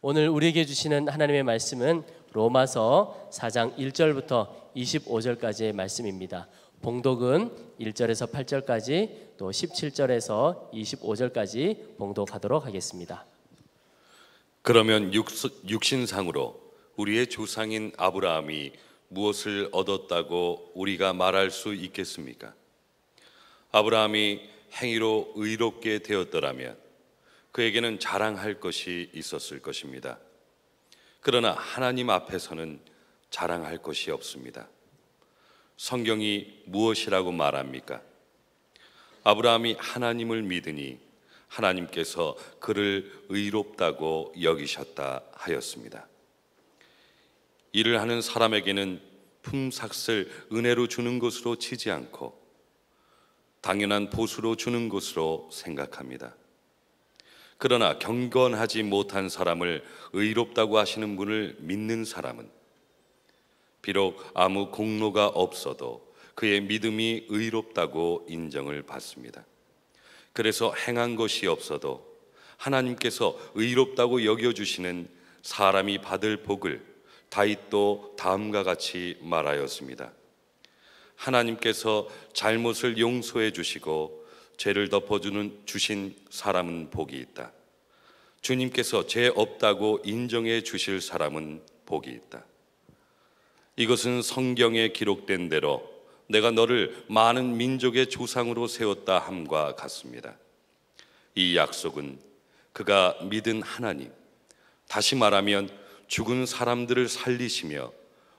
오늘 우리에게 주시는 하나님의 말씀은 로마서 4장 1절부터 25절까지의 말씀입니다. 봉독은 1절에서 8절까지 또 17절에서 25절까지 봉독하도록 하겠습니다. 그러면 육신상으로 우리의 조상인 아브라함이 무엇을 얻었다고 우리가 말할 수 있겠습니까? 아브라함이 행위로 의롭게 되었더라면 그에게는 자랑할 것이 있었을 것입니다. 그러나 하나님 앞에서는 자랑할 것이 없습니다. 성경이 무엇이라고 말합니까? 아브라함이 하나님을 믿으니 하나님께서 그를 의롭다고 여기셨다 하였습니다. 일을 하는 사람에게는 품삯을 은혜로 주는 것으로 치지 않고 당연한 보수로 주는 것으로 생각합니다. 그러나 경건하지 못한 사람을 의롭다고 하시는 분을 믿는 사람은 비록 아무 공로가 없어도 그의 믿음이 의롭다고 인정을 받습니다. 그래서 행한 것이 없어도 하나님께서 의롭다고 여겨주시는 사람이 받을 복을 다윗도 다음과 같이 말하였습니다. 하나님께서 잘못을 용서해 주시고 죄를 덮어주는 주신 사람은 복이 있다. 주님께서 죄 없다고 인정해 주실 사람은 복이 있다. 이것은 성경에 기록된 대로 내가 너를 많은 민족의 조상으로 세웠다 함과 같습니다. 이 약속은 그가 믿은 하나님, 다시 말하면 죽은 사람들을 살리시며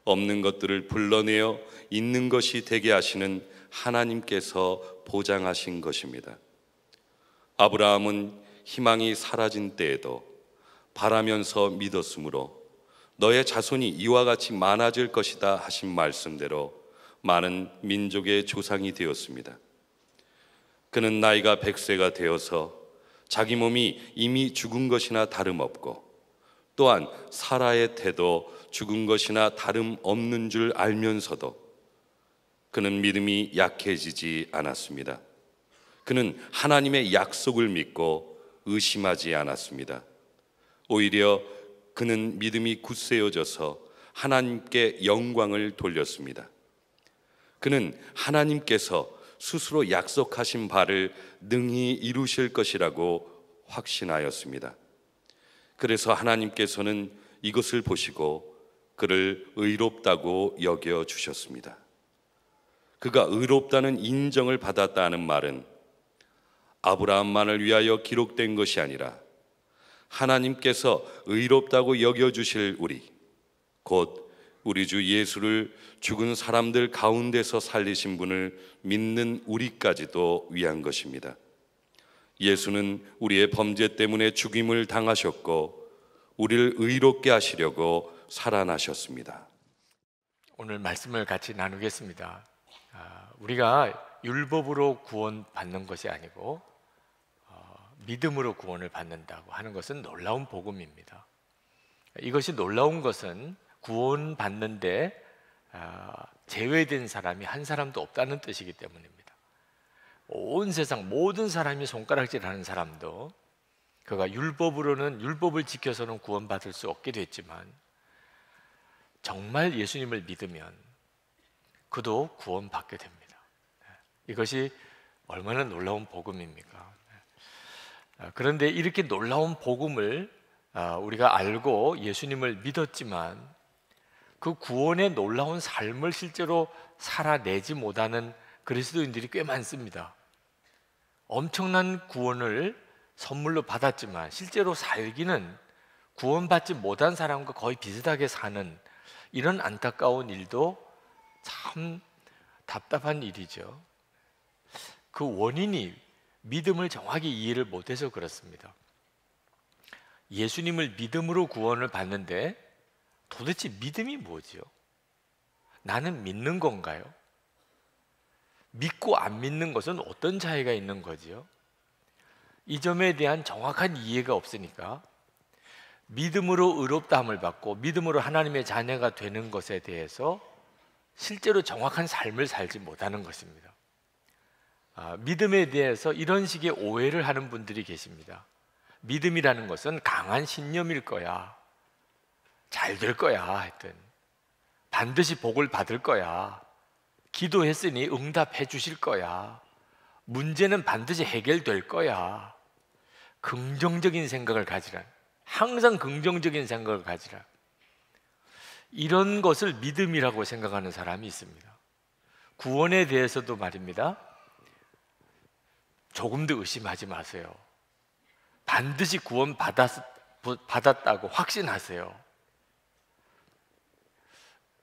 없는 것들을 불러내어 있는 것이 되게 하시는 하나님께서 보장하신 것입니다. 아브라함은 희망이 사라진 때에도 바라면서 믿었으므로 너의 자손이 이와 같이 많아질 것이다 하신 말씀대로 많은 민족의 조상이 되었습니다. 그는 나이가 1세가 되어서 자기 몸이 이미 죽은 것이나 다름없고 또한 사라의 태도 죽은 것이나 다름없는 줄 알면서도 그는 믿음이 약해지지 않았습니다. 그는 하나님의 약속을 믿고 의심하지 않았습니다. 오히려 그는 믿음이 굳세어져서 하나님께 영광을 돌렸습니다. 그는 하나님께서 스스로 약속하신 바를 능히 이루실 것이라고 확신하였습니다. 그래서 하나님께서는 이것을 보시고 그를 의롭다고 여겨 주셨습니다. 그가 의롭다는 인정을 받았다는 말은 아브라함만을 위하여 기록된 것이 아니라 하나님께서 의롭다고 여겨주실 우리, 곧 우리 주 예수를 죽은 사람들 가운데서 살리신 분을 믿는 우리까지도 위한 것입니다. 예수는 우리의 범죄 때문에 죽임을 당하셨고, 우리를 의롭게 하시려고 살아나셨습니다. 오늘 말씀을 같이 나누겠습니다. 아, 우리가 율법으로 구원받는 것이 아니고 어, 믿음으로 구원을 받는다고 하는 것은 놀라운 복음입니다. 이것이 놀라운 것은 구원받는데 아, 제외된 사람이 한 사람도 없다는 뜻이기 때문입니다. 온 세상 모든 사람이 손가락질하는 사람도 그가 율법으로는 율법을 지켜서는 구원받을 수 없게 됐지만 정말 예수님을 믿으면 그도 구원받게 됩니다. 예, 이것이 얼마나 놀라운 복음입니까? 예, 그런데 이렇게 놀라운 복음을 아, 우리가 알고 예수님을 믿었지만 그 구원의 놀라운 삶을 실제로 살아내지 못하는 그리스도인들이 꽤 많습니다. 엄청난 구원을 선물로 받았지만 실제로 살기는 구원받지 못한 사람과 거의 비슷하게 사는 이런 안타까운 일도 참 답답한 일이죠. 그 원인이 믿음을 정확히 이해를 못해서 그렇습니다. 예수님을 믿음으로 구원을 받는데 도대체 믿음이 뭐지요? 나는 믿는 건가요? 믿고 안 믿는 것은 어떤 차이가 있는 거지요? 이 점에 대한 정확한 이해가 없으니까 믿음으로 의롭다함을 받고 믿음으로 하나님의 자녀가 되는 것에 대해서 실제로 정확한 삶을 살지 못하는 것입니다. 아, 믿음에 대해서 이런 식의 오해를 하는 분들이 계십니다. 믿음이라는 것은 강한 신념일 거야. 잘 될 거야. 하여튼. 반드시 복을 받을 거야. 기도했으니 응답해 주실 거야. 문제는 반드시 해결될 거야. 긍정적인 생각을 가지라. 항상 긍정적인 생각을 가지라. 이런 것을 믿음이라고 생각하는 사람이 있습니다. 구원에 대해서도 말입니다. 조금 더 의심하지 마세요. 반드시 구원 받았, 받았다고 확신하세요.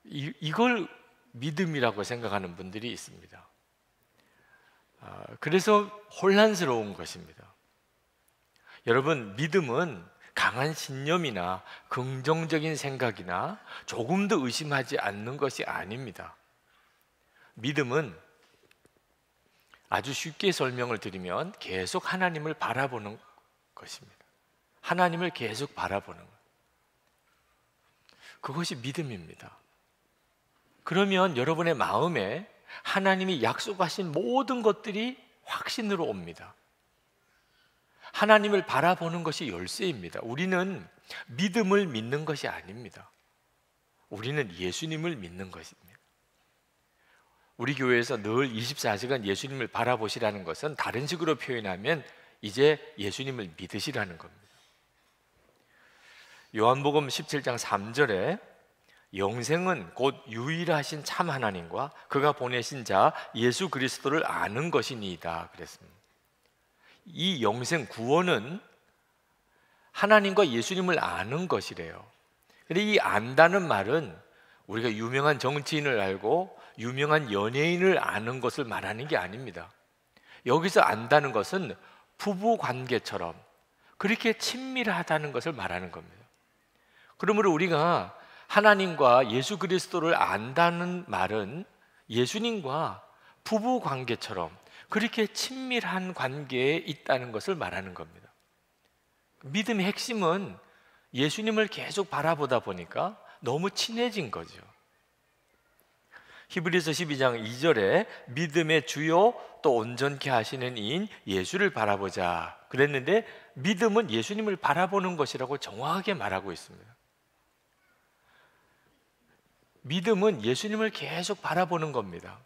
이, 이걸 믿음이라고 생각하는 분들이 있습니다. 아, 그래서 혼란스러운 것입니다. 여러분, 믿음은 강한 신념이나 긍정적인 생각이나 조금 도 의심하지 않는 것이 아닙니다. 믿음은 아주 쉽게 설명을 드리면 계속 하나님을 바라보는 것입니다. 하나님을 계속 바라보는 것. 그것이 믿음입니다. 그러면 여러분의 마음에 하나님이 약속하신 모든 것들이 확신으로 옵니다. 하나님을 바라보는 것이 열쇠입니다. 우리는 믿음을 믿는 것이 아닙니다. 우리는 예수님을 믿는 것입니다. 우리 교회에서 늘 24시간 예수님을 바라보시라는 것은 다른 식으로 표현하면 이제 예수님을 믿으시라는 겁니다. 요한복음 17장 3절에 영생은 곧 유일하신 참 하나님과 그가 보내신 자 예수 그리스도를 아는 것이니이다 그랬습니다. 이 영생 구원은 하나님과 예수님을 아는 것이래요. 근데 이 안다는 말은 우리가 유명한 정치인을 알고 유명한 연예인을 아는 것을 말하는 게 아닙니다. 여기서 안다는 것은 부부 관계처럼 그렇게 친밀하다는 것을 말하는 겁니다. 그러므로 우리가 하나님과 예수 그리스도를 안다는 말은 예수님과 부부 관계처럼 그렇게 친밀한 관계에 있다는 것을 말하는 겁니다. 믿음의 핵심은 예수님을 계속 바라보다 보니까 너무 친해진 거죠. 히브리서 12장 2절에 믿음의 주요 또 온전케 하시는 이인 예수를 바라보자 그랬는데 믿음은 예수님을 바라보는 것이라고 정확하게 말하고 있습니다. 믿음은 예수님을 계속 바라보는 겁니다.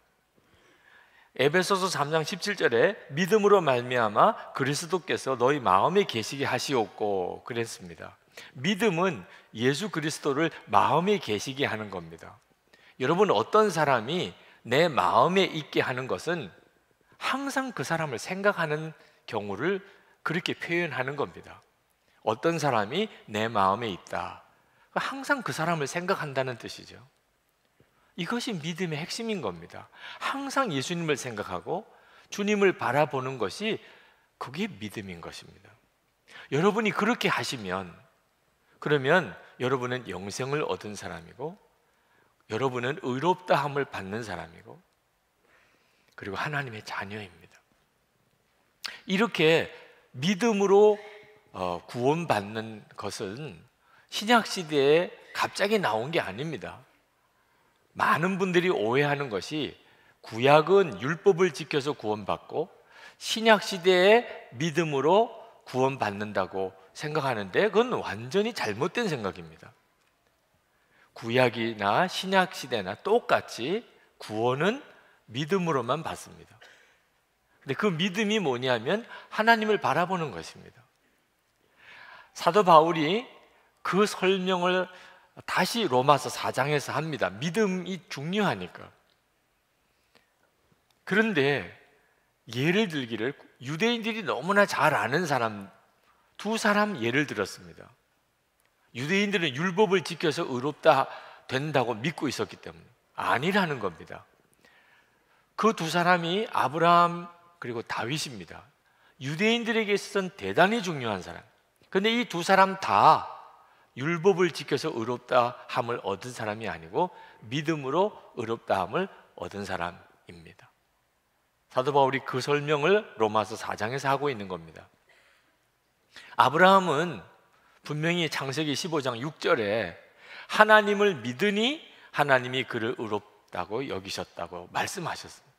에베소서 3장 17절에 믿음으로 말미암아 그리스도께서 너희 마음에 계시게 하시옵고 그랬습니다. 믿음은 예수 그리스도를 마음에 계시게 하는 겁니다. 여러분 어떤 사람이 내 마음에 있게 하는 것은 항상 그 사람을 생각하는 경우를 그렇게 표현하는 겁니다. 어떤 사람이 내 마음에 있다. 항상 그 사람을 생각한다는 뜻이죠. 이것이 믿음의 핵심인 겁니다. 항상 예수님을 생각하고 주님을 바라보는 것이 그게 믿음인 것입니다. 여러분이 그렇게 하시면 그러면 여러분은 영생을 얻은 사람이고 여러분은 의롭다 함을 받는 사람이고 그리고 하나님의 자녀입니다. 이렇게 믿음으로 어, 구원받는 것은 신약 시대에 갑자기 나온 게 아닙니다. 많은 분들이 오해하는 것이 구약은 율법을 지켜서 구원받고 신약 시대의 믿음으로 구원받는다고 생각하는데 그건 완전히 잘못된 생각입니다. 구약이나 신약 시대나 똑같이 구원은 믿음으로만 받습니다. 근데 그 믿음이 뭐냐면 하나님을 바라보는 것입니다. 사도 바울이 그 설명을 다시 로마서 4장에서 합니다. 믿음이 중요하니까. 그런데 예를 들기를 유대인들이 너무나 잘 아는 사람 두 사람 예를 들었습니다. 유대인들은 율법을 지켜서 의롭다 된다고 믿고 있었기 때문에 아니라는 겁니다. 그 두 사람이 아브라함 그리고 다윗입니다. 유대인들에게 있어서는 대단히 중요한 사람. 근데 이 두 사람 다 율법을 지켜서 의롭다 함을 얻은 사람이 아니고 믿음으로 의롭다 함을 얻은 사람입니다. 사도 바울이 그 설명을 로마서 4장에서 하고 있는 겁니다. 아브라함은 분명히 창세기 15장 6절에 하나님을 믿으니 하나님이 그를 의롭다고 여기셨다고 말씀하셨습니다.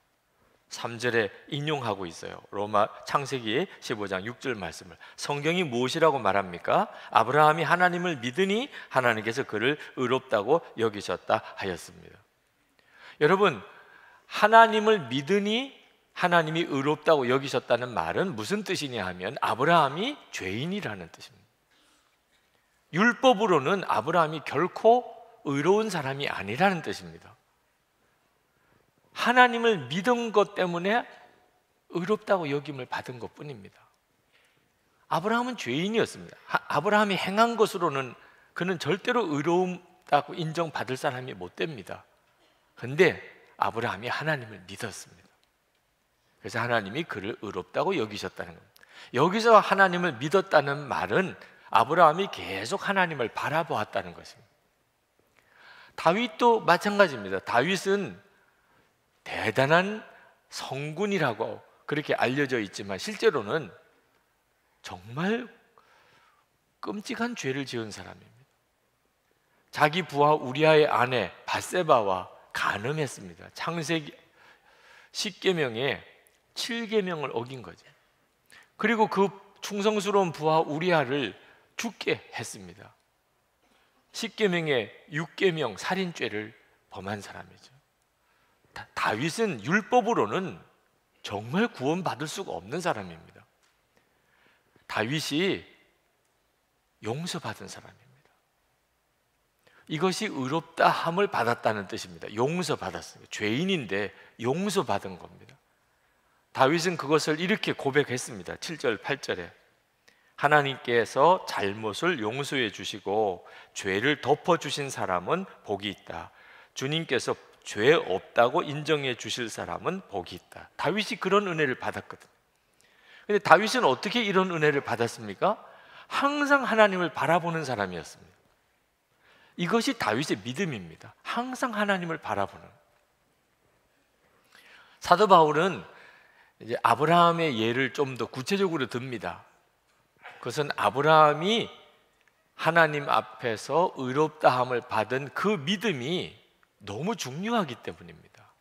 3절에 인용하고 있어요. 로마 창세기 15장 6절 말씀을. 성경이 무엇이라고 말합니까? 아브라함이 하나님을 믿으니 하나님께서 그를 의롭다고 여기셨다 하였습니다. 여러분, 하나님을 믿으니 하나님이 의롭다고 여기셨다는 말은 무슨 뜻이냐 하면 아브라함이 죄인이라는 뜻입니다. 율법으로는 아브라함이 결코 의로운 사람이 아니라는 뜻입니다. 하나님을 믿은 것 때문에 의롭다고 여김을 받은 것 뿐입니다. 아브라함은 죄인이었습니다. 아브라함이 행한 것으로는 그는 절대로 의로다고 인정받을 사람이 못 됩니다. 근데 아브라함이 하나님을 믿었습니다. 그래서 하나님이 그를 의롭다고 여기셨다는 겁니다. 여기서 하나님을 믿었다는 말은 아브라함이 계속 하나님을 바라보았다는 것입니다. 다윗도 마찬가지입니다. 다윗은 대단한 성군이라고 그렇게 알려져 있지만 실제로는 정말 끔찍한 죄를 지은 사람입니다. 자기 부하 우리아의 아내 바세바와 간음했습니다. 창세기 10계명에 7계명을 어긴 거죠. 그리고 그 충성스러운 부하 우리아를 죽게 했습니다. 10계명에 6계명 살인죄를 범한 사람이죠. 다윗은 율법으로는 정말 구원받을 수가 없는 사람입니다. 다윗이 용서받은 사람입니다. 이것이 의롭다 함을 받았다는 뜻입니다. 용서받았습니다. 죄인인데 용서받은 겁니다. 다윗은 그것을 이렇게 고백했습니다. 7절, 8절에. 하나님께서 잘못을 용서해 주시고 죄를 덮어 주신 사람은 복이 있다. 주님께서 죄 없다고 인정해 주실 사람은 복이 있다. 다윗이 그런 은혜를 받았거든. 근데 다윗은 어떻게 이런 은혜를 받았습니까? 항상 하나님을 바라보는 사람이었습니다. 이것이 다윗의 믿음입니다. 항상 하나님을 바라보는. 사도 바울은 이제 아브라함의 예를 좀 더 구체적으로 듭니다. 그것은 아브라함이 하나님 앞에서 의롭다함을 받은 그 믿음이 너무 중요하기 때문입니다.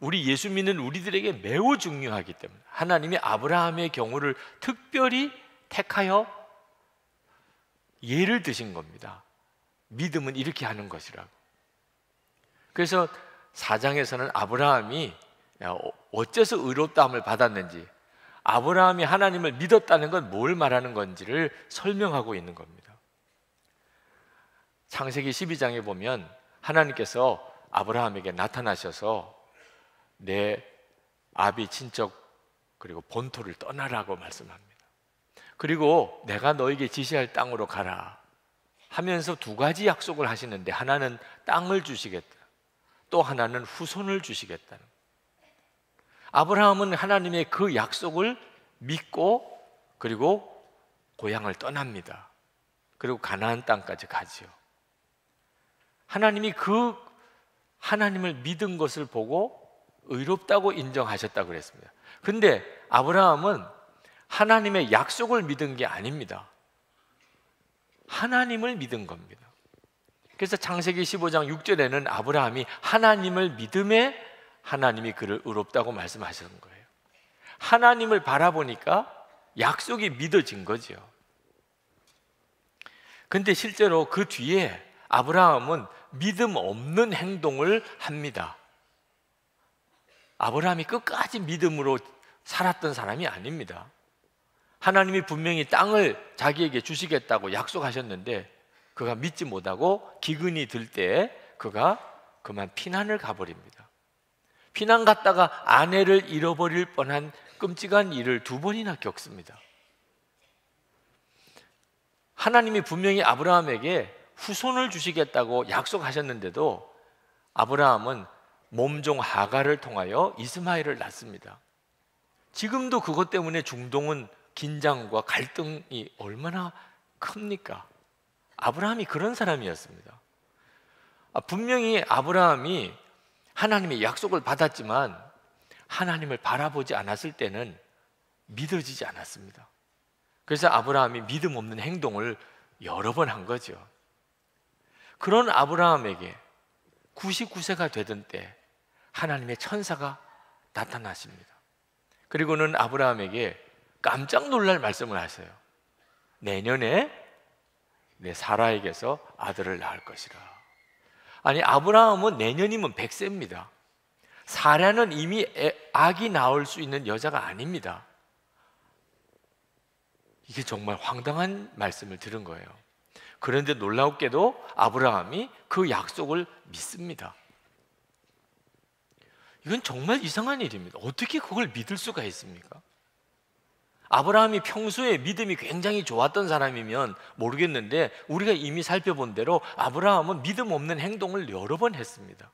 우리 예수 믿는 우리들에게 매우 중요하기 때문에 하나님이 아브라함의 경우를 특별히 택하여 예를 드신 겁니다. 믿음은 이렇게 하는 것이라고. 그래서 사장에서는 아브라함이 어, 어째서 의롭다함을 받았는지 아브라함이 하나님을 믿었다는 건 뭘 말하는 건지를 설명하고 있는 겁니다. 창세기 12장에 보면 하나님께서 아브라함에게 나타나셔서 내 아비 친척 그리고 본토를 떠나라고 말씀합니다. 그리고 내가 너에게 지시할 땅으로 가라 하면서 두 가지 약속을 하시는데 하나는 땅을 주시겠다. 또 하나는 후손을 주시겠다 아브라함은 하나님의 그 약속을 믿고 그리고 고향을 떠납니다. 그리고 가나안 땅까지 가지요. 하나님이 그 하나님을 믿은 것을 보고 의롭다고 인정하셨다고 그랬습니다. 근데 아브라함은 하나님의 약속을 믿은 게 아닙니다. 하나님을 믿은 겁니다. 그래서 창세기 15장 6절에는 아브라함이 하나님을 믿음에 하나님이 그를 의롭다고 말씀하시는 거예요. 하나님을 바라보니까 약속이 믿어진 거죠. 근데 실제로 그 뒤에 아브라함은 믿음 없는 행동을 합니다. 아브라함이 끝까지 믿음으로 살았던 사람이 아닙니다. 하나님이 분명히 땅을 자기에게 주시겠다고 약속하셨는데 그가 믿지 못하고 기근이 들 때 그가 그만 피난을 가버립니다. 피난 갔다가 아내를 잃어버릴 뻔한 끔찍한 일을 두 번이나 겪습니다. 하나님이 분명히 아브라함에게 후손을 주시겠다고 약속하셨는데도 아브라함은 몸종 하가를 통하여 이스마엘을 낳습니다. 지금도 그것 때문에 중동은 긴장과 갈등이 얼마나 큽니까? 아브라함이 그런 사람이었습니다. 아, 분명히 아브라함이 하나님의 약속을 받았지만 하나님을 바라보지 않았을 때는 믿어지지 않았습니다. 그래서 아브라함이 믿음 없는 행동을 여러 번 한 거죠. 그런 아브라함에게 99세가 되던 때 하나님의 천사가 나타났습니다. 그리고는 아브라함에게 깜짝 놀랄 말씀을 하세요. 내년에 내 사라에게서 아들을 낳을 것이라. 아니 아브라함은 내년이면 100세입니다. 사라는 이미 아기 낳을 수 있는 여자가 아닙니다. 이게 정말 황당한 말씀을 들은 거예요. 그런데 놀랍게도 아브라함이 그 약속을 믿습니다. 이건 정말 이상한 일입니다. 어떻게 그걸 믿을 수가 있습니까? 아브라함이 평소에 믿음이 굉장히 좋았던 사람이면 모르겠는데 우리가 이미 살펴본 대로 아브라함은 믿음 없는 행동을 여러 번 했습니다.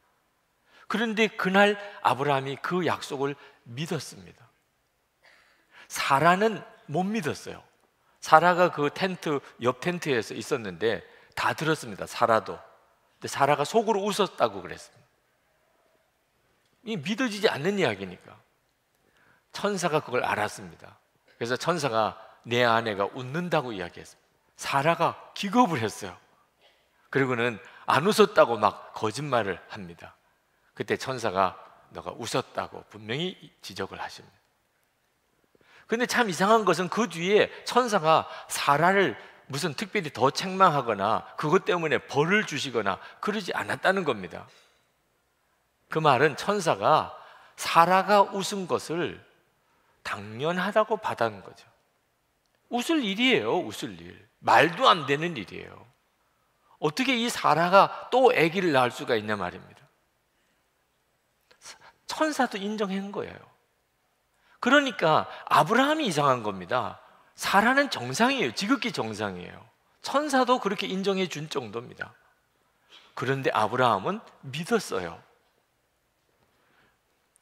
그런데 그날 아브라함이 그 약속을 믿었습니다. 사라는 못 믿었어요. 사라가 그 텐트 옆 텐트에서 있었는데 다 들었습니다. 사라도. 근데 사라가 속으로 웃었다고 그랬습니다. 이 믿어지지 않는 이야기니까. 천사가 그걸 알았습니다. 그래서 천사가 내 아내가 웃는다고 이야기했습니다. 사라가 기겁을 했어요. 그리고는 안 웃었다고 막 거짓말을 합니다. 그때 천사가 너가 웃었다고 분명히 지적을 하십니다. 근데 참 이상한 것은 그 뒤에 천사가 사라를 무슨 특별히 더 책망하거나 그것 때문에 벌을 주시거나 그러지 않았다는 겁니다. 그 말은 천사가 사라가 웃은 것을 당연하다고 받은 거죠. 웃을 일이에요, 웃을 일. 말도 안 되는 일이에요. 어떻게 이 사라가 또 아기를 낳을 수가 있냐 말입니다. 천사도 인정한 거예요. 그러니까 아브라함이 이상한 겁니다. 사라는 정상이에요. 지극히 정상이에요. 천사도 그렇게 인정해 준 정도입니다. 그런데 아브라함은 믿었어요.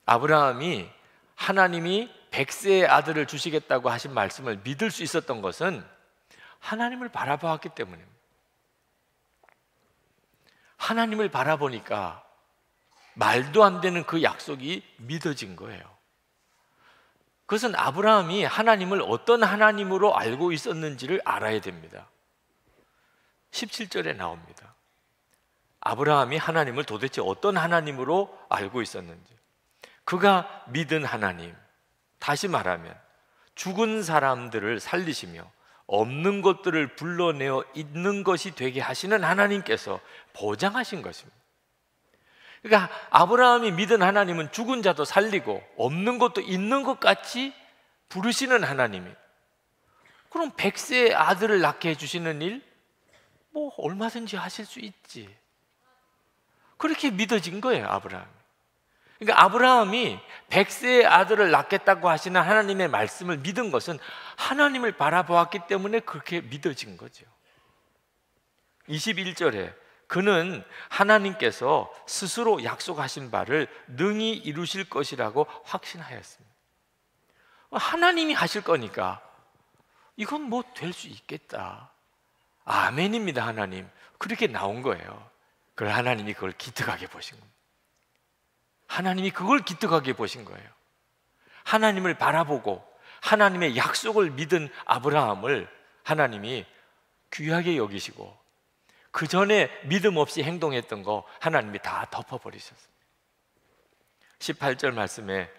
아브라함이 하나님이 백세의 아들을 주시겠다고 하신 말씀을 믿을 수 있었던 것은 하나님을 바라보았기 때문입니다. 하나님을 바라보니까 말도 안 되는 그 약속이 믿어진 거예요. 그것은 아브라함이 하나님을 어떤 하나님으로 알고 있었는지를 알아야 됩니다. 17절에 나옵니다. 아브라함이 하나님을 도대체 어떤 하나님으로 알고 있었는지. 그가 믿은 하나님. 다시 말하면 죽은 사람들을 살리시며 없는 것들을 불러내어 있는 것이 되게 하시는 하나님께서 보장하신 것입니다. 그러니까 아브라함이 믿은 하나님은 죽은 자도 살리고 없는 것도 있는 것 같이 부르시는 하나님이 그럼 백세의 아들을 낳게 해주시는 일? 뭐 얼마든지 하실 수 있지 그렇게 믿어진 거예요 아브라함 그러니까 아브라함이 백세의 아들을 낳겠다고 하시는 하나님의 말씀을 믿은 것은 하나님을 바라보았기 때문에 그렇게 믿어진 거죠 21절에 그는 하나님께서 스스로 약속하신 바를 능히 이루실 것이라고 확신하였습니다. 하나님이 하실 거니까 이건 뭐 될 수 있겠다. 아멘입니다, 하나님. 그렇게 나온 거예요. 그 하나님이 그걸 기특하게 보신 겁니다. 하나님이 그걸 기특하게 보신 거예요. 하나님을 바라보고 하나님의 약속을 믿은 아브라함을 하나님이 귀하게 여기시고 그 전에 믿음 없이 행동했던 거 하나님이 다 덮어버리셨습니다. 18절 말씀에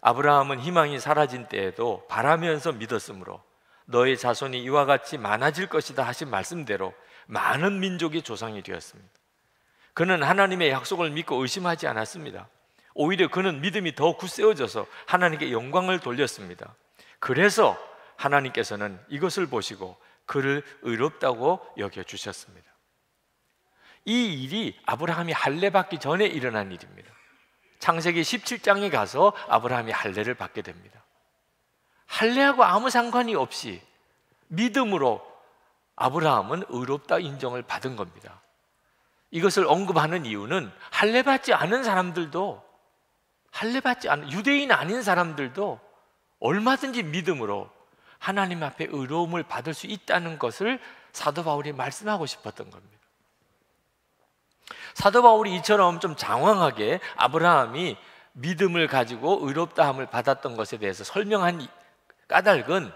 아브라함은 희망이 사라진 때에도 바라면서 믿었으므로 너의 자손이 이와 같이 많아질 것이다 하신 말씀대로 많은 민족이 조상이 되었습니다. 그는 하나님의 약속을 믿고 의심하지 않았습니다. 오히려 그는 믿음이 더 굳세어져서 하나님께 영광을 돌렸습니다. 그래서 하나님께서는 이것을 보시고 그를 의롭다고 여겨 주셨습니다. 이 일이 아브라함이 할례 받기 전에 일어난 일입니다. 창세기 17장에 가서 아브라함이 할례를 받게 됩니다. 할례하고 아무 상관이 없이 믿음으로 아브라함은 의롭다 인정을 받은 겁니다. 이것을 언급하는 이유는 할례 받지 않은 사람들도 할례 받지 않은 유대인 아닌 사람들도 얼마든지 믿음으로 하나님 앞에 의로움을 받을 수 있다는 것을 사도 바울이 말씀하고 싶었던 겁니다. 사도 바울이 이처럼 좀 장황하게 아브라함이 믿음을 가지고 의롭다함을 받았던 것에 대해서 설명한 까닭은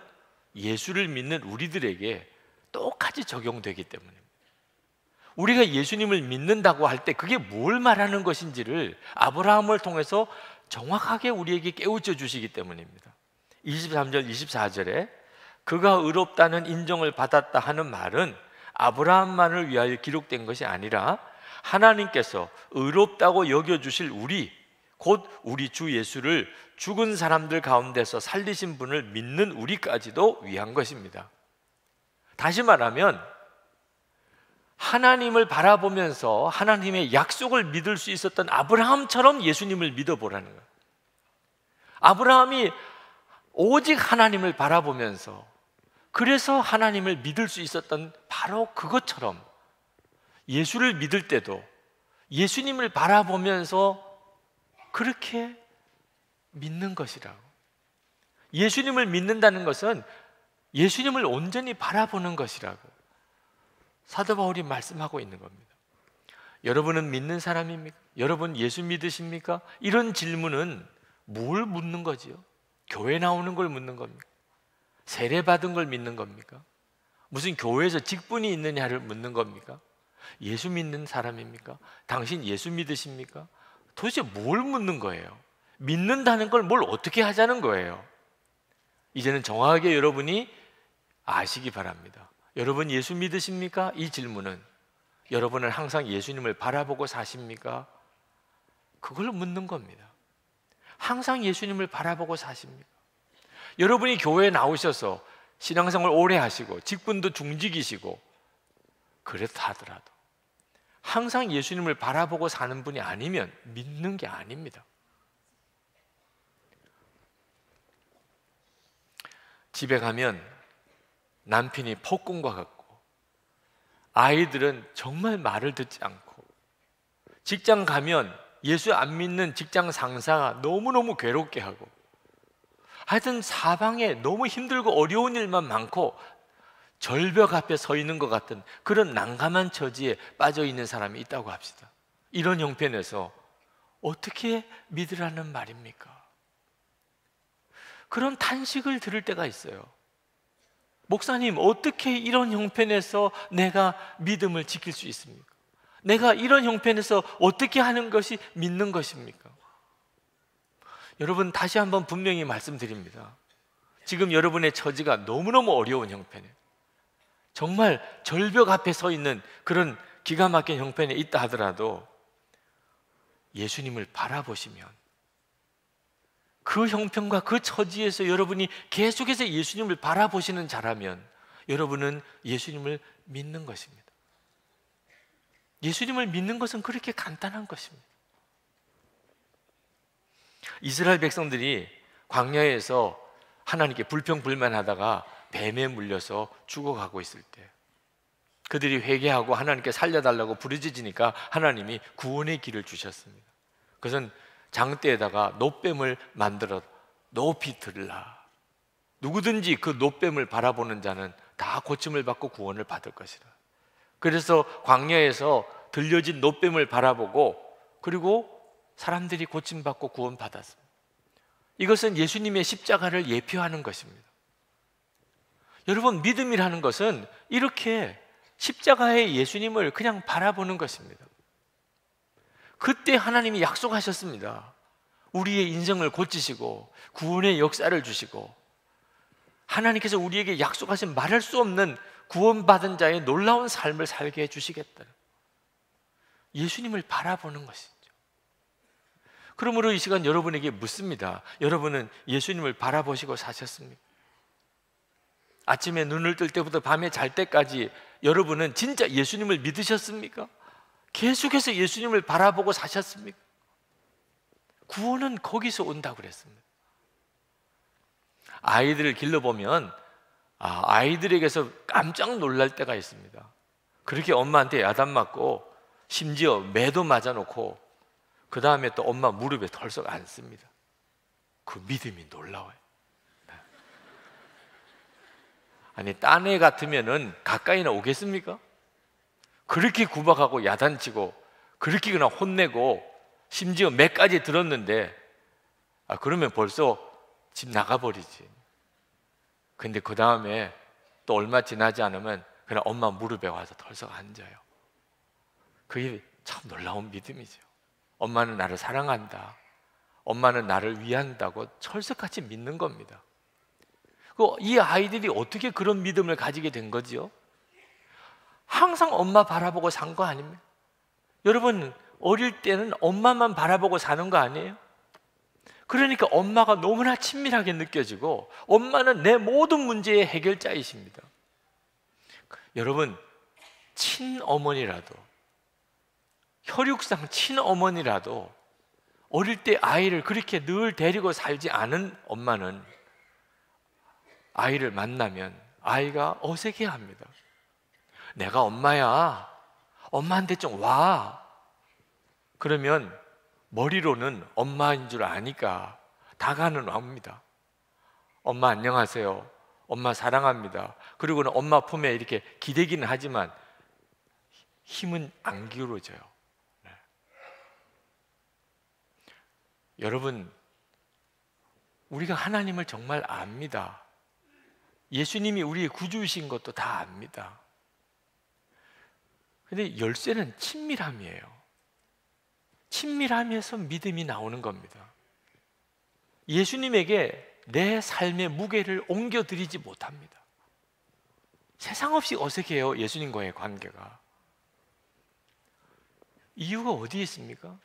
예수를 믿는 우리들에게 똑같이 적용되기 때문입니다. 우리가 예수님을 믿는다고 할 때 그게 뭘 말하는 것인지를 아브라함을 통해서 정확하게 우리에게 깨우쳐 주시기 때문입니다. 23절, 24절에 그가 의롭다는 인정을 받았다 하는 말은 아브라함만을 위하여 기록된 것이 아니라 하나님께서 의롭다고 여겨주실 우리, 곧 우리 주 예수를 죽은 사람들 가운데서 살리신 분을 믿는 우리까지도 위한 것입니다. 다시 말하면, 하나님을 바라보면서 하나님의 약속을 믿을 수 있었던 아브라함처럼 예수님을 믿어보라는 거 아브라함이 오직 하나님을 바라보면서 그래서 하나님을 믿을 수 있었던 바로 그것처럼 예수를 믿을 때도 예수님을 바라보면서 그렇게 믿는 것이라고. 예수님을 믿는다는 것은 예수님을 온전히 바라보는 것이라고 사도 바울이 말씀하고 있는 겁니다. 여러분은 믿는 사람입니까? 여러분 예수 믿으십니까? 이런 질문은 뭘 묻는 거지요? 교회 나오는 걸 묻는 겁니까? 세례 받은 걸 믿는 겁니까? 무슨 교회에서 직분이 있느냐를 묻는 겁니까? 예수 믿는 사람입니까? 당신 예수 믿으십니까? 도대체 뭘 묻는 거예요? 믿는다는 걸 뭘 어떻게 하자는 거예요? 이제는 정확하게 여러분이 아시기 바랍니다. 여러분 예수 믿으십니까? 이 질문은 여러분은 항상 예수님을 바라보고 사십니까? 그걸 묻는 겁니다. 항상 예수님을 바라보고 사십니까? 여러분이 교회에 나오셔서 신앙생활 오래 하시고 직분도 중직이시고 그렇다 하더라도 항상 예수님을 바라보고 사는 분이 아니면 믿는 게 아닙니다. 집에 가면 남편이 폭군과 같고 아이들은 정말 말을 듣지 않고 직장 가면 예수 안 믿는 직장 상사가 너무너무 괴롭게 하고 하여튼 사방에 너무 힘들고 어려운 일만 많고 절벽 앞에 서 있는 것 같은 그런 난감한 처지에 빠져 있는 사람이 있다고 합시다. 이런 형편에서 어떻게 믿으라는 말입니까? 그런 탄식을 들을 때가 있어요. 목사님, 어떻게 이런 형편에서 내가 믿음을 지킬 수 있습니까? 내가 이런 형편에서 어떻게 하는 것이 믿는 것입니까? 여러분, 다시 한번 분명히 말씀드립니다. 지금 여러분의 처지가 너무너무 어려운 형편이에요. 정말 절벽 앞에 서 있는 그런 기가 막힌 형편에 있다 하더라도 예수님을 바라보시면 그 형편과 그 처지에서 여러분이 계속해서 예수님을 바라보시는 자라면 여러분은 예수님을 믿는 것입니다. 예수님을 믿는 것은 그렇게 간단한 것입니다. 이스라엘 백성들이 광야에서 하나님께 불평불만하다가 뱀에 물려서 죽어가고 있을 때 그들이 회개하고 하나님께 살려달라고 부르짖으니까 하나님이 구원의 길을 주셨습니다. 그것은 장대에다가 노뱀을 만들어 높이 들라. 누구든지 그 노뱀을 바라보는 자는 다 고침을 받고 구원을 받을 것이라. 그래서 광야에서 들려진 노뱀을 바라보고 그리고 사람들이 고침받고 구원받았습니다. 이것은 예수님의 십자가를 예표하는 것입니다. 여러분 믿음이라는 것은 이렇게 십자가의 예수님을 그냥 바라보는 것입니다. 그때 하나님이 약속하셨습니다. 우리의 인생을 고치시고 구원의 역사를 주시고 하나님께서 우리에게 약속하신 말할 수 없는 구원받은 자의 놀라운 삶을 살게 해주시겠다. 예수님을 바라보는 것이죠. 그러므로 이 시간 여러분에게 묻습니다. 여러분은 예수님을 바라보시고 사셨습니까? 아침에 눈을 뜰 때부터 밤에 잘 때까지 여러분은 진짜 예수님을 믿으셨습니까? 계속해서 예수님을 바라보고 사셨습니까? 구원은 거기서 온다고 그랬습니다. 아이들을 길러보면 아, 이들에게서 깜짝 놀랄 때가 있습니다. 그렇게 엄마한테 야단 맞고 심지어 매도 맞아놓고 그 다음에 또 엄마 무릎에 털썩 앉습니다. 그 믿음이 놀라워요. 아니 딴 애 같으면은 가까이나 오겠습니까? 그렇게 구박하고 야단치고 그렇게 그냥 혼내고 심지어 몇 가지 들었는데 아 그러면 벌써 집 나가버리지. 근데 그 다음에 또 얼마 지나지 않으면 그냥 엄마 무릎에 와서 털썩 앉아요. 그게 참 놀라운 믿음이죠. 엄마는 나를 사랑한다. 엄마는 나를 위한다고 철석같이 믿는 겁니다. 그 이 아이들이 어떻게 그런 믿음을 가지게 된 거지요? 항상 엄마 바라보고 산 거 아닙니까? 여러분 어릴 때는 엄마만 바라보고 사는 거 아니에요? 그러니까 엄마가 너무나 친밀하게 느껴지고 엄마는 내 모든 문제의 해결자이십니다. 여러분 친어머니라도 혈육상 친어머니라도 어릴 때 아이를 그렇게 늘 데리고 살지 않은 엄마는 아이를 만나면 아이가 어색해 합니다. 내가 엄마야. 엄마한테 좀 와. 그러면 머리로는 엄마인 줄 아니까 다가는 와옵니다. 엄마 안녕하세요. 엄마 사랑합니다. 그리고는 엄마 품에 이렇게 기대기는 하지만 힘은 안 기울어져요. 네. 여러분, 우리가 하나님을 정말 압니다. 예수님이 우리의 구주이신 것도 다 압니다. 근데 열쇠는 친밀함이에요. 친밀함에서 믿음이 나오는 겁니다. 예수님에게 내 삶의 무게를 옮겨드리지 못합니다. 세상 없이 어색해요, 예수님과의 관계가. 이유가 어디에 있습니까?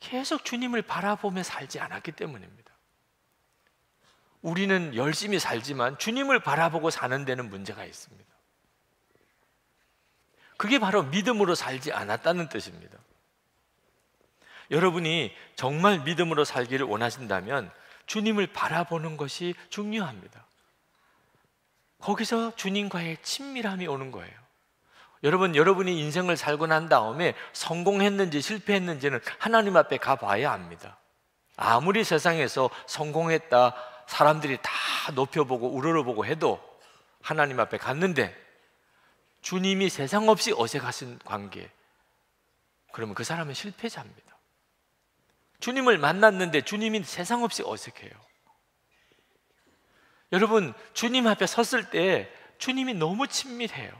계속 주님을 바라보며 살지 않았기 때문입니다. 우리는 열심히 살지만 주님을 바라보고 사는 데는 문제가 있습니다. 그게 바로 믿음으로 살지 않았다는 뜻입니다. 여러분이 정말 믿음으로 살기를 원하신다면 주님을 바라보는 것이 중요합니다. 거기서 주님과의 친밀함이 오는 거예요. 여러분, 여러분이 인생을 살고 난 다음에 성공했는지 실패했는지는 하나님 앞에 가봐야 압니다. 아무리 세상에서 성공했다, 사람들이 다 높여보고 우러러보고 해도 하나님 앞에 갔는데 주님이 세상 없이 어색하신 관계 그러면 그 사람은 실패자입니다. 주님을 만났는데 주님이 세상 없이 어색해요. 여러분 주님 앞에 섰을 때 주님이 너무 친밀해요.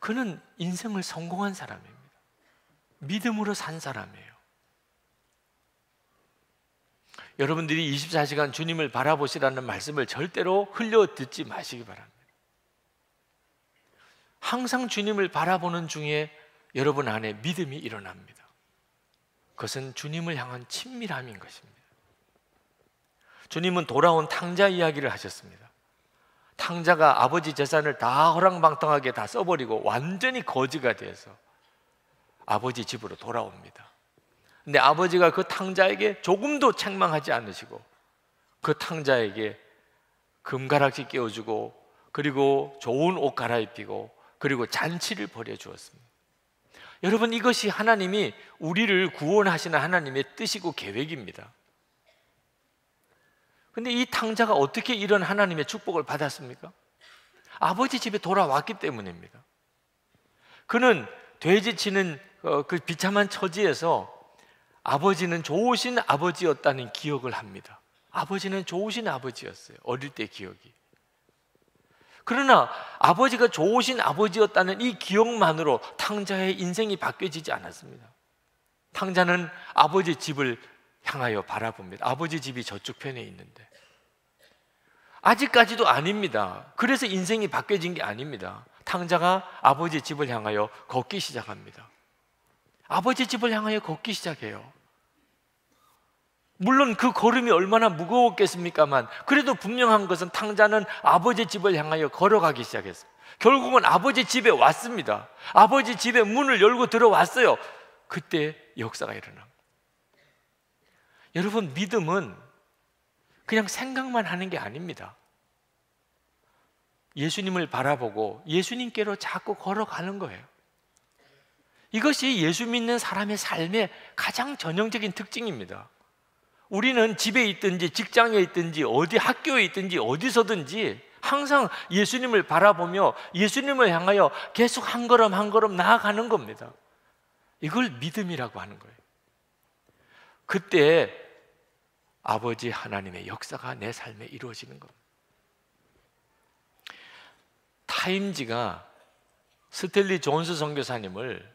그는 인생을 성공한 사람입니다. 믿음으로 산 사람이에요. 여러분들이 24시간 주님을 바라보시라는 말씀을 절대로 흘려 듣지 마시기 바랍니다. 항상 주님을 바라보는 중에 여러분 안에 믿음이 일어납니다. 그것은 주님을 향한 친밀함인 것입니다. 주님은 돌아온 탕자 이야기를 하셨습니다. 탕자가 아버지 재산을 다 허랑방탕하게 다 써버리고 완전히 거지가 되어서 아버지 집으로 돌아옵니다. 근데 아버지가 그 탕자에게 조금도 책망하지 않으시고 그 탕자에게 금가락지 끼워주고 그리고 좋은 옷 갈아입히고 그리고 잔치를 벌여 주었습니다. 여러분 이것이 하나님이 우리를 구원하시는 하나님의 뜻이고 계획입니다. 근데 이 탕자가 어떻게 이런 하나님의 축복을 받았습니까? 아버지 집에 돌아왔기 때문입니다. 그는 돼지 치는 어, 그 비참한 처지에서 아버지는 좋으신 아버지였다는 기억을 합니다. 아버지는 좋으신 아버지였어요. 어릴 때 기억이. 그러나 아버지가 좋으신 아버지였다는 이 기억만으로 탕자의 인생이 바뀌어지지 않았습니다. 탕자는 아버지 집을 향하여 바라봅니다. 아버지 집이 저쪽 편에 있는데. 아직까지도 아닙니다. 그래서 인생이 바뀌어진 게 아닙니다. 탕자가 아버지 집을 향하여 걷기 시작합니다. 아버지 집을 향하여 걷기 시작해요. 물론 그 걸음이 얼마나 무거웠겠습니까만 그래도 분명한 것은 탕자는 아버지 집을 향하여 걸어가기 시작했어요. 결국은 아버지 집에 왔습니다. 아버지 집에 문을 열고 들어왔어요. 그때 역사가 일어납니다. 여러분 믿음은 그냥 생각만 하는 게 아닙니다. 예수님을 바라보고 예수님께로 자꾸 걸어가는 거예요. 이것이 예수 믿는 사람의 삶의 가장 전형적인 특징입니다. 우리는 집에 있든지 직장에 있든지 어디 학교에 있든지 어디서든지 항상 예수님을 바라보며 예수님을 향하여 계속 한 걸음 한 걸음 나아가는 겁니다. 이걸 믿음이라고 하는 거예요. 그때 아버지 하나님의 역사가 내 삶에 이루어지는 겁니다. 타임지가 스텔리 존스 선교사님을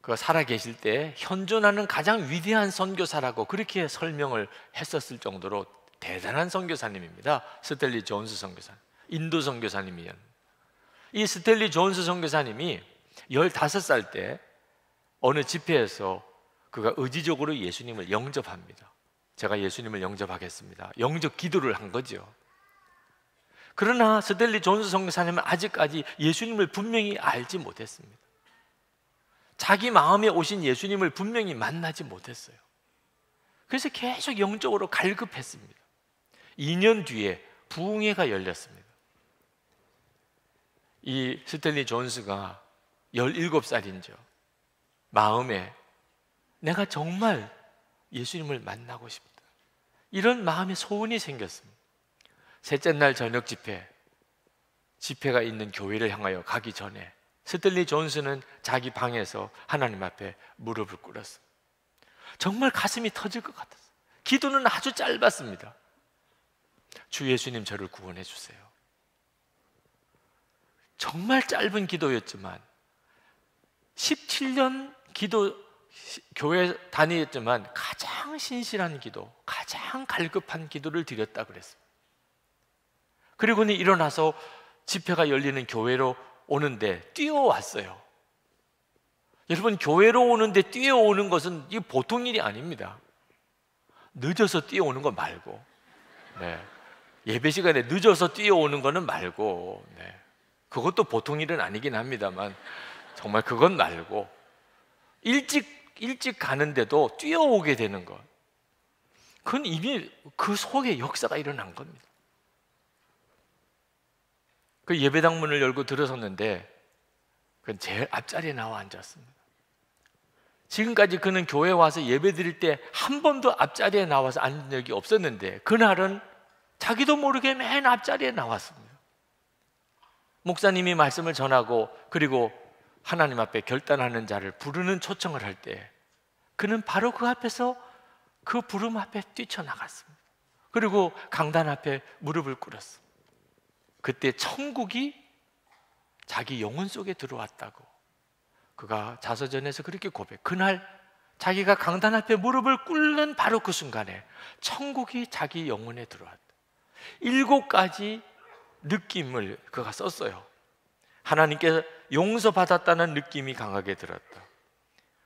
그 살아계실 때 현존하는 가장 위대한 선교사라고 그렇게 설명을 했었을 정도로 대단한 선교사님입니다. 스텔리 존스 선교사, 인도 선교사님이요. 이 스텔리 존스 선교사님이 15살 때 어느 집회에서 그가 의지적으로 예수님을 영접합니다. 제가 예수님을 영접하겠습니다. 영접 기도를 한 거죠. 그러나 스텔리 존스 선교사님은 아직까지 예수님을 분명히 알지 못했습니다. 자기 마음에 오신 예수님을 분명히 만나지 못했어요. 그래서 계속 영적으로 갈급했습니다. 2년 뒤에 부흥회가 열렸습니다. 이 스탠리 존스가 17살인죠. 마음에 내가 정말 예수님을 만나고 싶다. 이런 마음의 소원이 생겼습니다. 셋째 날 저녁 집회, 집회가 있는 교회를 향하여 가기 전에 스텔리 존스는 자기 방에서 하나님 앞에 무릎을 꿇었어. 정말 가슴이 터질 것 같았어. 기도는 아주 짧았습니다. 주 예수님 저를 구원해 주세요. 정말 짧은 기도였지만 17년 기도 교회 다니었지만 가장 신실한 기도, 가장 갈급한 기도를 드렸다 그랬습니다. 그리고는 일어나서 집회가 열리는 교회로 오는데 뛰어왔어요. 여러분 교회로 오는데 뛰어오는 것은 보통 일이 아닙니다. 늦어서 뛰어오는 거 말고 네. 예배 시간에 늦어서 뛰어오는 거는 말고 네. 그것도 보통 일은 아니긴 합니다만 정말 그건 말고 일찍 일찍 가는데도 뛰어오게 되는 것 그건 이미 그 속에 역사가 일어난 겁니다. 그 예배당 문을 열고 들어섰는데 그 제일 앞자리에 나와 앉았습니다. 지금까지 그는 교회 와서 예배 드릴 때 한 번도 앞자리에 나와서 앉은 적이 없었는데 그날은 자기도 모르게 맨 앞자리에 나왔습니다. 목사님이 말씀을 전하고 그리고 하나님 앞에 결단하는 자를 부르는 초청을 할 때 그는 바로 그 앞에서 그 부름 앞에 뛰쳐나갔습니다. 그리고 강단 앞에 무릎을 꿇었습니다. 그때 천국이 자기 영혼 속에 들어왔다고 그가 자서전에서 그렇게 고백. 그날 자기가 강단 앞에 무릎을 꿇는 바로 그 순간에 천국이 자기 영혼에 들어왔다. 일곱 가지 느낌을 그가 썼어요. 하나님께 용서받았다는 느낌이 강하게 들었다.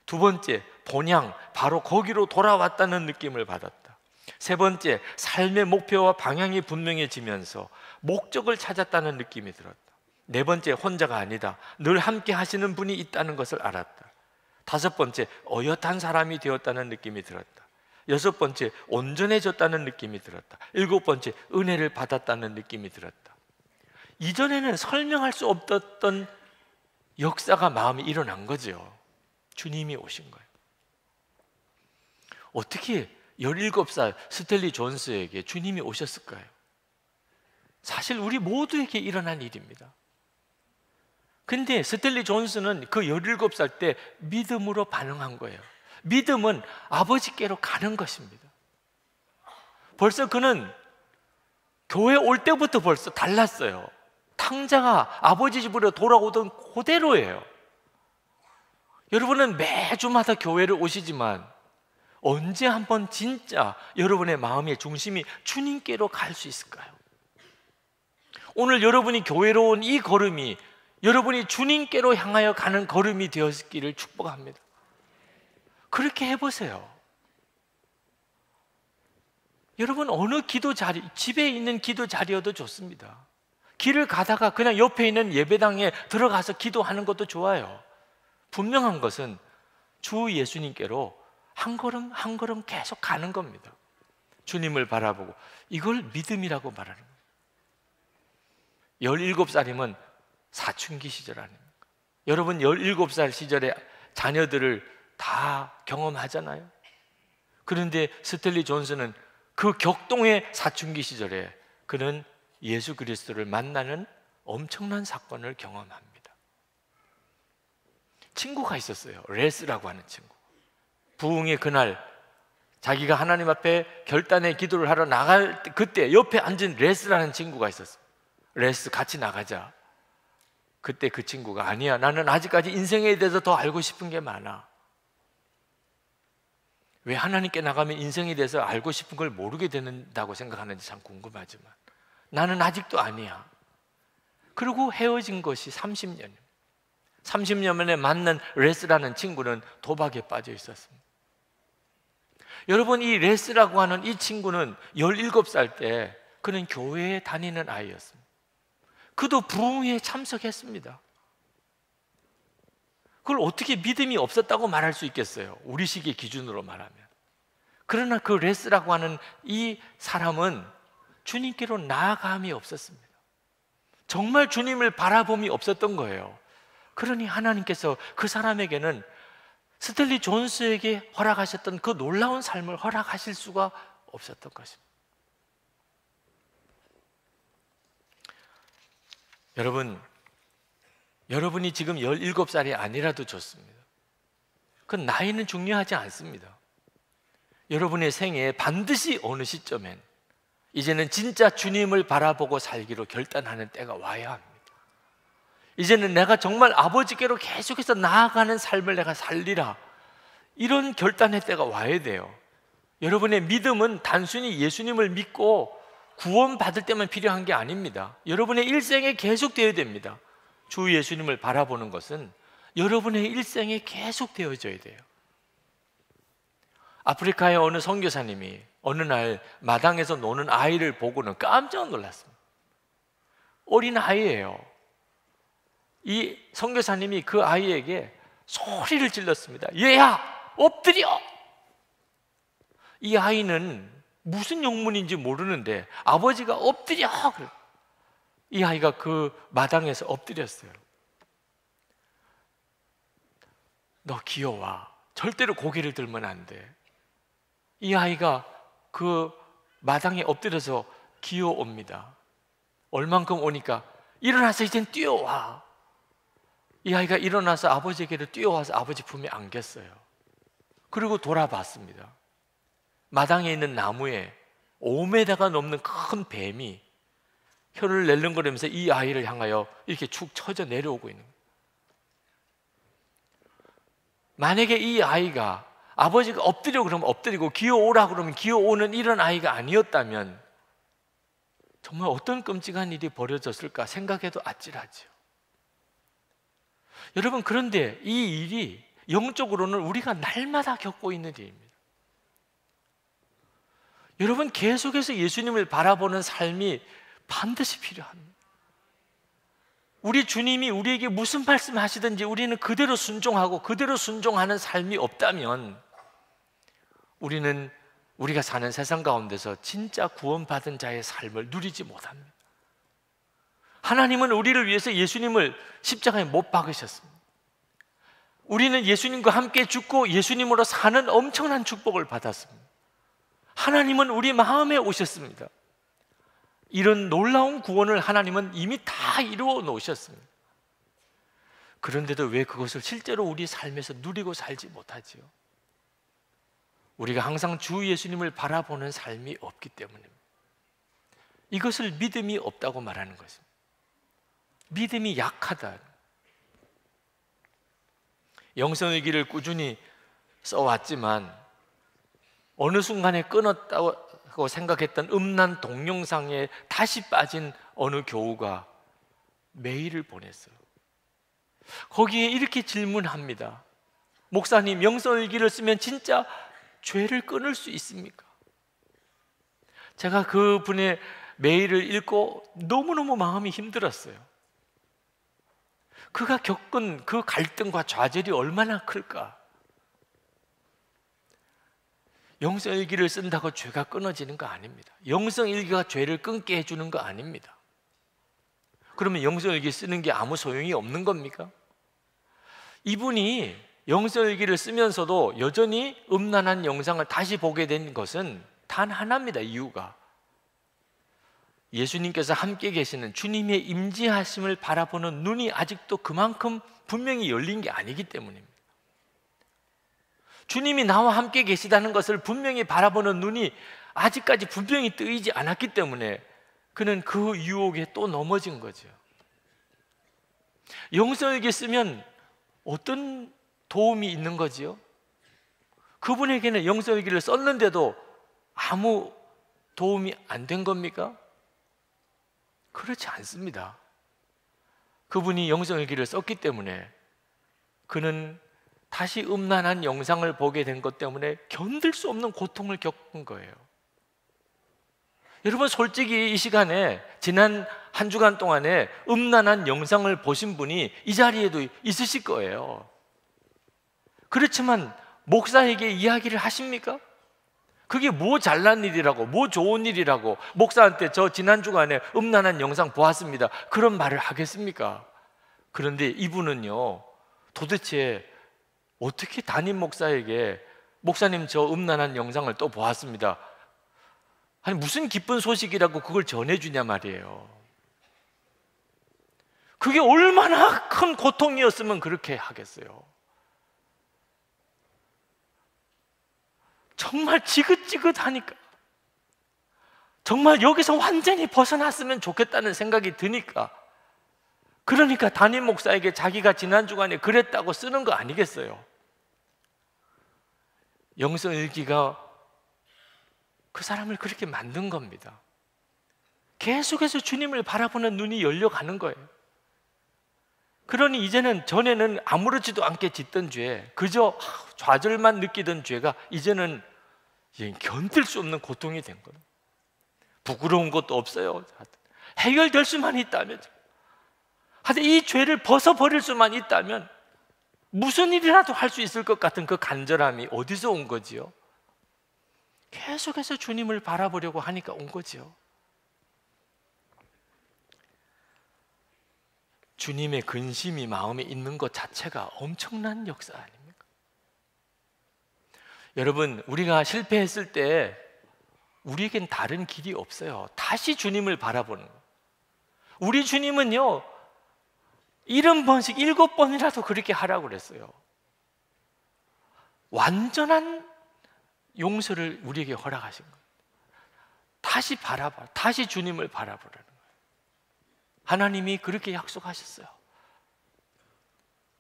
두 번째, 본향, 바로 거기로 돌아왔다는 느낌을 받았다. 세 번째, 삶의 목표와 방향이 분명해지면서 목적을 찾았다는 느낌이 들었다. 네 번째, 혼자가 아니다. 늘 함께 하시는 분이 있다는 것을 알았다. 다섯 번째, 어엿한 사람이 되었다는 느낌이 들었다. 여섯 번째, 온전해졌다는 느낌이 들었다. 일곱 번째, 은혜를 받았다는 느낌이 들었다. 이전에는 설명할 수 없었던 역사가 마음에 일어난 거죠. 주님이 오신 거예요. 어떻게 17살 스텔리 존스에게 주님이 오셨을까요? 사실 우리 모두에게 일어난 일입니다. 근데 스텔리 존슨은 그 17살 때 믿음으로 반응한 거예요. 믿음은 아버지께로 가는 것입니다. 벌써 그는 교회 올 때부터 벌써 달랐어요. 탕자가 아버지 집으로 돌아오던 그대로예요. 여러분은 매주마다 교회를 오시지만 언제 한번 진짜 여러분의 마음의 중심이 주님께로 갈 수 있을까요? 오늘 여러분이 교회로 온 이 걸음이 여러분이 주님께로 향하여 가는 걸음이 되었기를 축복합니다. 그렇게 해보세요. 여러분, 어느 기도 자리, 집에 있는 기도 자리여도 좋습니다. 길을 가다가 그냥 옆에 있는 예배당에 들어가서 기도하는 것도 좋아요. 분명한 것은 주 예수님께로 한 걸음 한 걸음 계속 가는 겁니다. 주님을 바라보고 이걸 믿음이라고 말하는 거예요. 17살이면 사춘기 시절 아닙니까? 여러분 17살 시절에 자녀들을 다 경험하잖아요. 그런데 스텔리 존슨은 그 격동의 사춘기 시절에 그는 예수 그리스도를 만나는 엄청난 사건을 경험합니다. 친구가 있었어요. 레스라고 하는 친구. 부흥의 그날 자기가 하나님 앞에 결단의 기도를 하러 나갈 그때 옆에 앉은 레스라는 친구가 있었어요. 레스 같이 나가자. 그때 그 친구가 아니야. 나는 아직까지 인생에 대해서 더 알고 싶은 게 많아. 왜 하나님께 나가면 인생에 대해서 알고 싶은 걸 모르게 된다고 생각하는지 참 궁금하지만 나는 아직도 아니야. 그리고 헤어진 것이 30년. 30년 만에 만난 레스라는 친구는 도박에 빠져 있었습니다. 여러분, 이 레스라고 하는 이 친구는 17살 때 그는 교회에 다니는 아이였습니다. 그도 부흥회에 참석했습니다. 그걸 어떻게 믿음이 없었다고 말할 수 있겠어요? 우리식의 기준으로 말하면. 그러나 그 레스라고 하는 이 사람은 주님께로 나아감이 없었습니다. 정말 주님을 바라봄이 없었던 거예요. 그러니 하나님께서 그 사람에게는 스텔리 존스에게 허락하셨던 그 놀라운 삶을 허락하실 수가 없었던 것입니다. 여러분, 여러분이 지금 17살이 아니라도 좋습니다. 그 나이는 중요하지 않습니다. 여러분의 생애에 반드시 어느 시점엔 이제는 진짜 주님을 바라보고 살기로 결단하는 때가 와야 합니다. 이제는 내가 정말 아버지께로 계속해서 나아가는 삶을 내가 살리라. 이런 결단의 때가 와야 돼요. 여러분의 믿음은 단순히 예수님을 믿고 구원받을 때만 필요한 게 아닙니다. 여러분의 일생에 계속되어야 됩니다. 주 예수님을 바라보는 것은 여러분의 일생에 계속되어져야 돼요. 아프리카의 어느 선교사님이 어느 날 마당에서 노는 아이를 보고는 깜짝 놀랐습니다. 어린 아이예요. 이 선교사님이 그 아이에게 소리를 질렀습니다. 얘야, 엎드려! 이 아이는 무슨 영문인지 모르는데 아버지가 엎드려 이 아이가 그 마당에서 엎드렸어요. 너 귀여워. 절대로 고개를 들면 안 돼. 이 아이가 그 마당에 엎드려서 기어옵니다. 얼만큼 오니까 일어나서 이젠 뛰어와. 이 아이가 일어나서 아버지에게로 뛰어와서 아버지 품에 안겼어요. 그리고 돌아봤습니다. 마당에 있는 나무에 5m가 넘는 큰 뱀이 혀를 낼름거리면서 이 아이를 향하여 이렇게 축 처져 내려오고 있는 거 만약에 이 아이가 아버지가 엎드려 그러면 엎드리고 기어오라 그러면 기어오는 이런 아이가 아니었다면 정말 어떤 끔찍한 일이 벌어졌을까 생각해도 아찔하지 여러분 그런데 이 일이 영적으로는 우리가 날마다 겪고 있는 일입니다. 여러분 계속해서 예수님을 바라보는 삶이 반드시 필요합니다. 우리 주님이 우리에게 무슨 말씀 하시든지 우리는 그대로 순종하고 그대로 순종하는 삶이 없다면 우리는 우리가 사는 세상 가운데서 진짜 구원받은 자의 삶을 누리지 못합니다. 하나님은 우리를 위해서 예수님을 십자가에 못 박으셨습니다. 우리는 예수님과 함께 죽고 예수님으로 사는 엄청난 축복을 받았습니다. 하나님은 우리 마음에 오셨습니다. 이런 놀라운 구원을 하나님은 이미 다 이루어 놓으셨습니다. 그런데도 왜 그것을 실제로 우리 삶에서 누리고 살지 못하지요? 우리가 항상 주 예수님을 바라보는 삶이 없기 때문입니다. 이것을 믿음이 없다고 말하는 것입니다. 믿음이 약하다. 영성의 길을 꾸준히 써왔지만 어느 순간에 끊었다고 생각했던 음란 동영상에 다시 빠진 어느 교우가 메일을 보냈어요. 거기에 이렇게 질문합니다. 목사님, 영성일기를 쓰면 진짜 죄를 끊을 수 있습니까? 제가 그 분의 메일을 읽고 너무너무 마음이 힘들었어요. 그가 겪은 그 갈등과 좌절이 얼마나 클까? 영성 일기를 쓴다고 죄가 끊어지는 거 아닙니다. 영성 일기가 죄를 끊게 해주는 거 아닙니다. 그러면 영성 일기 쓰는 게 아무 소용이 없는 겁니까? 이분이 영성 일기를 쓰면서도 여전히 음란한 영상을 다시 보게 된 것은 단 하나입니다. 이유가 예수님께서 함께 계시는 주님의 임재하심을 바라보는 눈이 아직도 그만큼 분명히 열린 게 아니기 때문입니다. 주님이 나와 함께 계시다는 것을 분명히 바라보는 눈이 아직까지 분명히 뜨이지 않았기 때문에 그는 그 유혹에 또 넘어진 거죠. 영성에게 쓰면 어떤 도움이 있는 거지요? 그분에게는 영성에게를 썼는데도 아무 도움이 안 된 겁니까? 그렇지 않습니다. 그분이 영성의 길을 썼기 때문에 그는 다시 음란한 영상을 보게 된 것 때문에 견딜 수 없는 고통을 겪은 거예요. 여러분 솔직히 이 시간에 지난 한 주간 동안에 음란한 영상을 보신 분이 이 자리에도 있으실 거예요. 그렇지만 목사에게 이야기를 하십니까? 그게 뭐 잘난 일이라고, 뭐 좋은 일이라고 목사한테 저 지난 주간에 음란한 영상 보았습니다. 그런 말을 하겠습니까? 그런데 이분은요, 도대체 어떻게 담임 목사에게 목사님 저 음란한 영상을 또 보았습니다. 아니 무슨 기쁜 소식이라고 그걸 전해주냐 말이에요. 그게 얼마나 큰 고통이었으면 그렇게 하겠어요. 정말 지긋지긋하니까. 정말 여기서 완전히 벗어났으면 좋겠다는 생각이 드니까. 그러니까 담임 목사에게 자기가 지난 주간에 그랬다고 쓰는 거 아니겠어요? 영성일기가 그 사람을 그렇게 만든 겁니다. 계속해서 주님을 바라보는 눈이 열려가는 거예요. 그러니 이제는 전에는 아무렇지도 않게 짓던 죄, 그저 좌절만 느끼던 죄가 이제는 견딜 수 없는 고통이 된 거예요. 부끄러운 것도 없어요. 해결될 수만 있다면. 하여이 죄를 벗어버릴 수만 있다면 무슨 일이라도 할 수 있을 것 같은 그 간절함이 어디서 온 거지요? 계속해서 주님을 바라보려고 하니까 온 거지요. 주님의 근심이 마음에 있는 것 자체가 엄청난 역사 아닙니까? 여러분, 우리가 실패했을 때 우리에겐 다른 길이 없어요. 다시 주님을 바라보는 거. 우리 주님은요, 일흔 번씩 일곱 번이라도 그렇게 하라고 그랬어요. 완전한 용서를 우리에게 허락하신 거예요. 다시 바라봐. 다시 주님을 바라보라는 거예요. 하나님이 그렇게 약속하셨어요.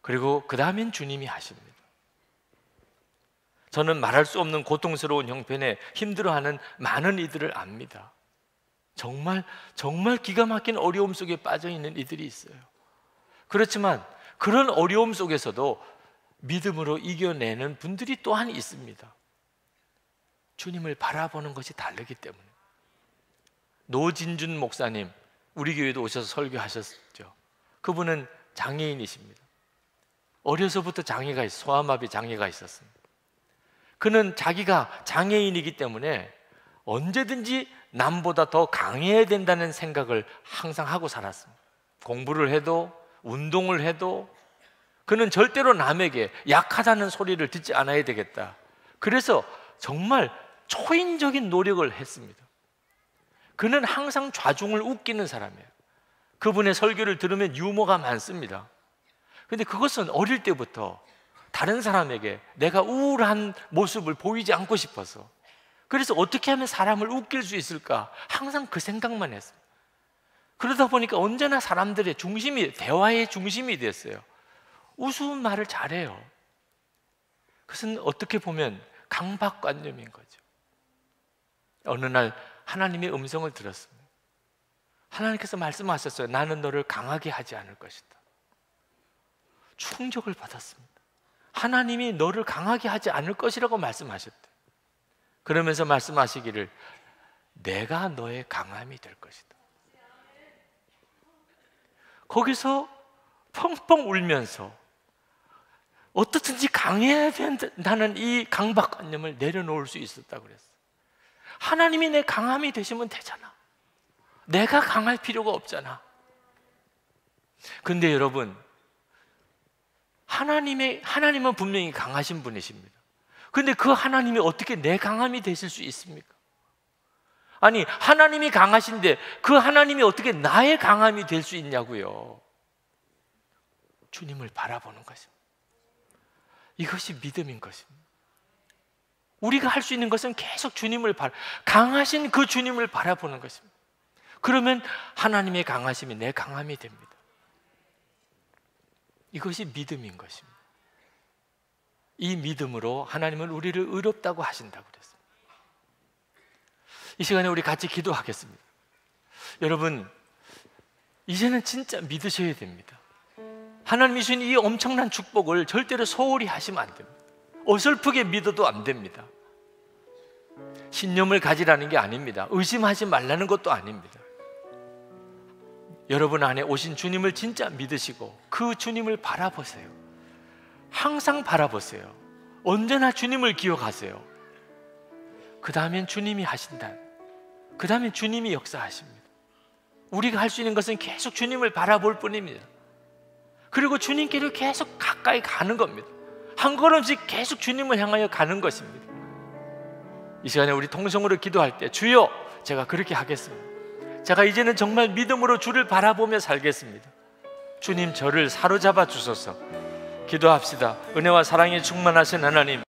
그리고 그 다음엔 주님이 하십니다. 저는 말할 수 없는 고통스러운 형편에 힘들어하는 많은 이들을 압니다. 정말 정말 기가 막힌 어려움 속에 빠져 있는 이들이 있어요. 그렇지만 그런 어려움 속에서도 믿음으로 이겨내는 분들이 또한 있습니다. 주님을 바라보는 것이 다르기 때문에. 노진준 목사님, 우리 교회도 오셔서 설교하셨죠. 그분은 장애인이십니다. 어려서부터 장애가 있어, 소아마비 장애가 있었습니다. 그는 자기가 장애인이기 때문에 언제든지 남보다 더 강해야 된다는 생각을 항상 하고 살았습니다. 공부를 해도 운동을 해도 그는 절대로 남에게 약하다는 소리를 듣지 않아야 되겠다. 그래서 정말 초인적인 노력을 했습니다. 그는 항상 좌중을 웃기는 사람이에요. 그분의 설교를 들으면 유머가 많습니다. 근데 그것은 어릴 때부터 다른 사람에게 내가 우울한 모습을 보이지 않고 싶어서 그래서 어떻게 하면 사람을 웃길 수 있을까? 항상 그 생각만 했습니다. 그러다 보니까 언제나 사람들의 중심이 대화의 중심이 됐어요. 우스운 말을 잘해요. 그것은 어떻게 보면 강박관념인 거죠. 어느 날 하나님의 음성을 들었습니다. 하나님께서 말씀하셨어요. 나는 너를 강하게 하지 않을 것이다. 충격을 받았습니다. 하나님이 너를 강하게 하지 않을 것이라고 말씀하셨대. 그러면서 말씀하시기를 내가 너의 강함이 될 것이다. 거기서 펑펑 울면서 어떻든지 강해야 된다는 이 강박관념을 내려놓을 수 있었다 고 그랬어. 하나님이 내 강함이 되시면 되잖아. 내가 강할 필요가 없잖아. 근데 여러분, 하나님의, 하나님은 분명히 강하신 분이십니다. 근데 그 하나님이 어떻게 내 강함이 되실 수 있습니까? 아니, 하나님이 강하신데 그 하나님이 어떻게 나의 강함이 될 수 있냐고요. 주님을 바라보는 것입니다. 이것이 믿음인 것입니다. 우리가 할 수 있는 것은 계속 주님을 바라, 강하신 그 주님을 바라보는 것입니다. 그러면 하나님의 강하심이 내 강함이 됩니다. 이것이 믿음인 것입니다. 이 믿음으로 하나님은 우리를 의롭다고 하신다고 그랬어요. 이 시간에 우리 같이 기도하겠습니다. 여러분, 이제는 진짜 믿으셔야 됩니다. 하나님이 주신 이 엄청난 축복을 절대로 소홀히 하시면 안 됩니다. 어설프게 믿어도 안 됩니다. 신념을 가지라는 게 아닙니다. 의심하지 말라는 것도 아닙니다. 여러분 안에 오신 주님을 진짜 믿으시고 그 주님을 바라보세요. 항상 바라보세요. 언제나 주님을 기억하세요. 그 다음엔 주님이 하신다. 그 다음에 주님이 역사하십니다. 우리가 할 수 있는 것은 계속 주님을 바라볼 뿐입니다. 그리고 주님께를 계속 가까이 가는 겁니다. 한 걸음씩 계속 주님을 향하여 가는 것입니다. 이 시간에 우리 통성으로 기도할 때 주여 제가 그렇게 하겠습니다. 제가 이제는 정말 믿음으로 주를 바라보며 살겠습니다. 주님 저를 사로잡아 주소서. 기도합시다. 은혜와 사랑이 충만하신 하나님.